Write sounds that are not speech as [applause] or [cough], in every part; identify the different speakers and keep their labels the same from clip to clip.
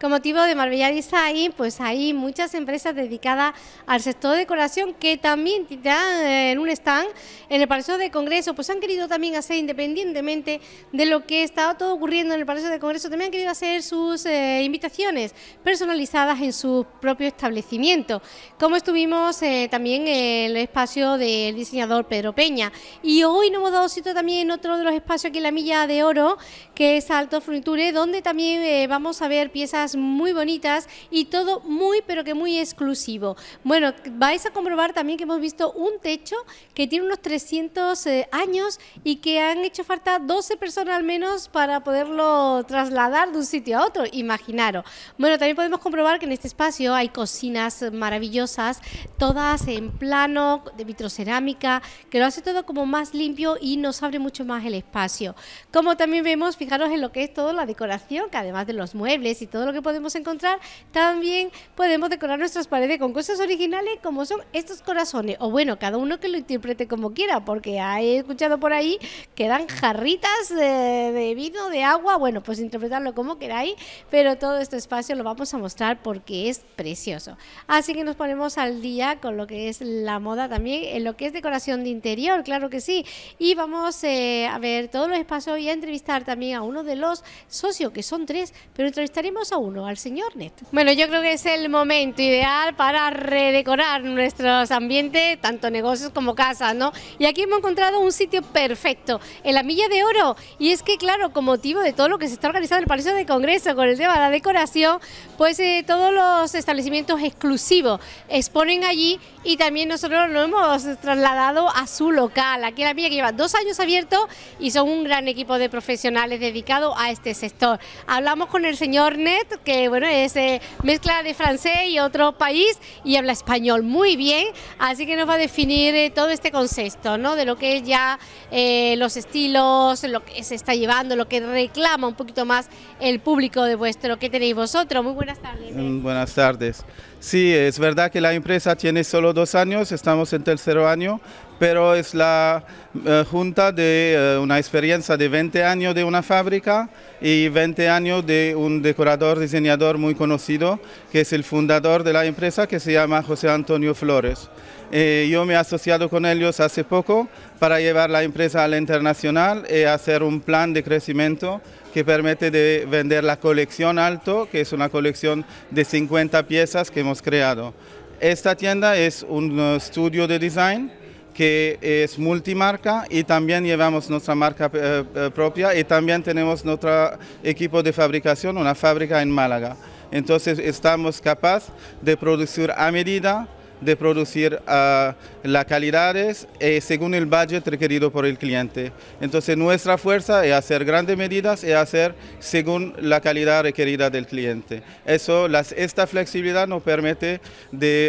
Speaker 1: Con motivo de Marbella Design, pues hay muchas empresas dedicadas al sector de decoración que también tienen eh, en un stand en el Palacio de Congreso, pues han querido también hacer, independientemente de lo que está todo ocurriendo en el Palacio de Congreso, también han querido hacer sus eh, invitaciones personalizadas en su propio establecimiento, como estuvimos eh, también en el espacio del diseñador Pedro Peña. Y hoy nos hemos dado sitio también en otro de los espacios aquí en la Milla de Oro, que es Alto Furniture, donde también vamos a ver piezas muy bonitas y todo muy, pero que muy exclusivo. Bueno, vais a comprobar también que hemos visto un techo que tiene unos 300 eh, años y que han hecho falta 12 personas al menos para poderlo trasladar de un sitio a otro, imaginaros. Bueno, también podemos comprobar que en este espacio hay cocinas maravillosas, todas en plano, de vitrocerámica, que lo hace todo como más limpio y nos abre mucho más el espacio. Como también vemos, fijaros en lo que es toda la decoración, que además de los muebles y todo lo que podemos encontrar. También podemos decorar nuestras paredes con cosas originales como son estos corazones. O bueno, cada uno que lo interprete como quiera, porque he escuchado por ahí que dan jarritas de, vino, de agua. Bueno, pues interpretarlo como queráis, pero todo este espacio lo vamos a mostrar porque es precioso. Así que nos ponemos al día con lo que es la moda también, en lo que es decoración de interior, claro que sí. Y vamos eh, a ver todos los espacios y a entrevistar también a uno de los socios, que son tres, pero entrevistaremos a uno al señor net Bueno, yo creo que es el momento ideal para redecorar nuestros ambientes, tanto negocios como casas, ¿no? Y aquí hemos encontrado un sitio perfecto, en la Milla de Oro. Y es que, claro, con motivo de todo lo que se está organizando en el Palacio de Congreso con el tema de la decoración, pues eh, todos los establecimientos exclusivos exponen allí y también nosotros lo hemos trasladado a su local, aquí en la Milla, lleva dos años abierto y son un gran equipo de profesionales dedicado a este sector. Hablamos con el señor Net, que bueno, es eh, mezcla de francés y otro país y habla español muy bien, así que nos va a definir eh, todo este concepto, ¿no? De lo que es ya eh, los estilos, lo que se está llevando, lo que reclama un poquito más el público de vuestro que tenéis vosotros. Muy buenas tardes.
Speaker 2: Mm, buenas tardes. Sí, es verdad que la empresa tiene solo dos años, estamos en tercero año, pero es la eh, junta de eh, una experiencia de 20 años de una fábrica y 20 años de un decorador, diseñador muy conocido, que es el fundador de la empresa, que se llama José Antonio Flores. Eh, yo me he asociado con ellos hace poco para llevar la empresa a la internacional y hacer un plan de crecimiento que permite de vender la colección alto, que es una colección de 50 piezas que hemos creado. Esta tienda es un estudio de design que es multimarca y también llevamos nuestra marca eh, eh, propia y también tenemos nuestro equipo de fabricación, una fábrica en Málaga. Entonces estamos capaces de producir a medida de producir ah, las calidades eh, según el budget requerido por el cliente. Entonces nuestra fuerza es hacer grandes medidas y hacer según la calidad requerida del cliente. esta flexibilidad nos permite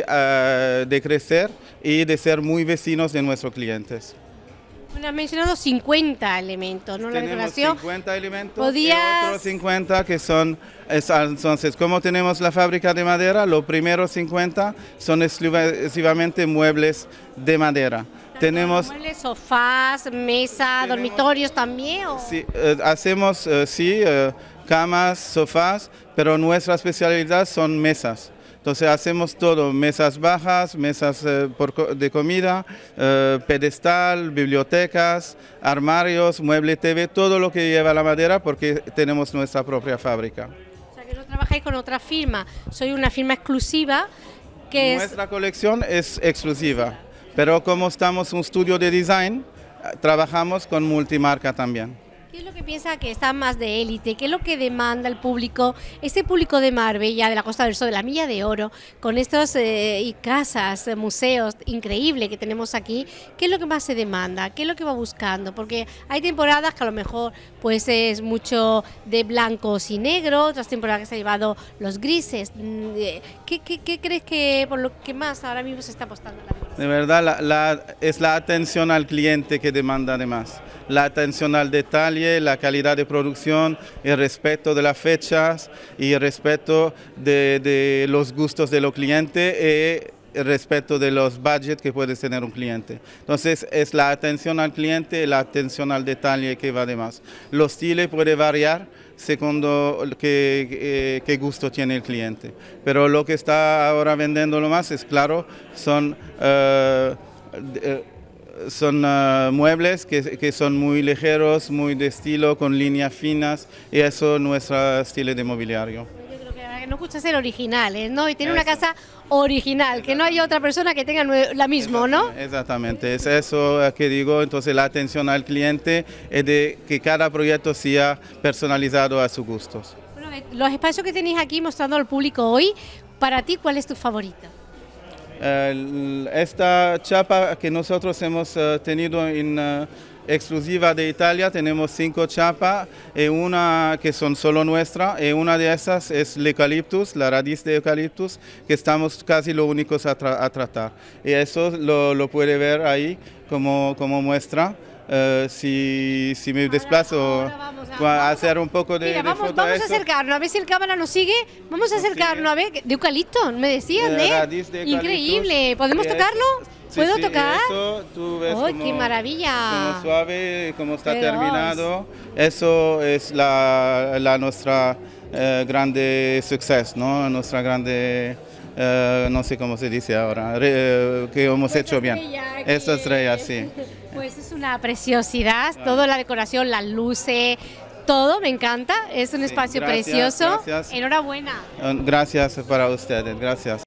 Speaker 2: ah, de crecer y de ser muy vecinos de nuestros clientes.
Speaker 1: Bueno, han mencionado 50 elementos, ¿no? la 50 elementos podías... y otros
Speaker 2: 50 que son... entonces, como tenemos la fábrica de madera, los primeros 50 son exclusivamente muebles de madera. Tenemos
Speaker 1: muebles, sofás, mesa, dormitorios también.
Speaker 2: Sí, eh, hacemos, eh, sí, eh, camas, sofás, pero nuestra especialidad son mesas. Entonces hacemos todo, mesas bajas, mesas eh, de comida, eh, pedestal, bibliotecas, armarios, mueble TV, todo lo que lleva la madera porque tenemos nuestra propia fábrica. O
Speaker 1: sea que no trabajáis con otra firma, soy una firma exclusiva que Nuestra
Speaker 2: colección es exclusiva, pero como estamos un estudio de design, trabajamos con multimarca también.
Speaker 1: ¿Qué es lo que piensa que está más de élite? ¿Qué es lo que demanda el público, este público de Marbella, de la Costa del Sol, de la Milla de Oro, con estos eh, y casas, eh, museos increíbles que tenemos aquí? ¿Qué es lo que más se demanda? ¿Qué es lo que va buscando? Porque hay temporadas que a lo mejor pues es mucho de blancos y negros, otras temporadas que se ha llevado los grises. Mm, eh, ¿Qué, crees que por lo que más ahora mismo se está apostando
Speaker 2: en la de verdad es la atención al cliente que demanda además. La atención al detalle, la calidad de producción, el respeto de las fechas y el respeto de, los gustos de los clientes y eh, el respeto de los budgets que puede tener un cliente. Entonces es la atención al cliente y la atención al detalle que va además. Los estilos puede variar segundo eh, qué, gusto tiene el cliente. Pero lo que está ahora vendiendo lo más es claro, son... Eh, eh, son muebles que, que, son muy ligeros, muy de estilo, con líneas finas y eso es nuestro estilo de mobiliario
Speaker 1: no escuchas ser original, ¿eh? ¿no? Y tiene una casa original, que no hay otra persona que tenga la misma, ¿no?
Speaker 2: Exactamente, es eso que digo, entonces la atención al cliente es de que cada proyecto sea personalizado a sus gustos.
Speaker 1: los espacios que tenéis aquí mostrando al público hoy, para ti, ¿cuál es tu favorita
Speaker 2: esta chapa que nosotros hemos eh, tenido en... Eh, exclusiva de Italia, tenemos cinco chapas, y eh, una que son solo nuestra, y eh, una de esas es el eucaliptus, la raíz de eucaliptus, que estamos casi los únicos a, tratar. Y eso lo, puede ver ahí como muestra. Eh, si, si, me desplazo a, hacer un poco de, Mira, vamos, vamos a,
Speaker 1: acercarnos, a ver si el cámara nos sigue. Vamos a acercarnos, a ver, de eucalipto, me decían, ¿eh? Increíble, ¿podemos tocarlo? ¿Puedo tocar?
Speaker 2: qué maravilla! Como suave, como está terminado. Eso es la, la nuestra eh, grande suceso, ¿no? Nuestra grande... Eh, no sé cómo se dice ahora, eh, que hemos pues hecho bien. Esta estrella, sí. [laughs]
Speaker 1: Pues es una preciosidad, toda la decoración, las luces, todo, me encanta, es un espacio precioso. Gracias. Enhorabuena.
Speaker 2: Eh, gracias para ustedes, gracias.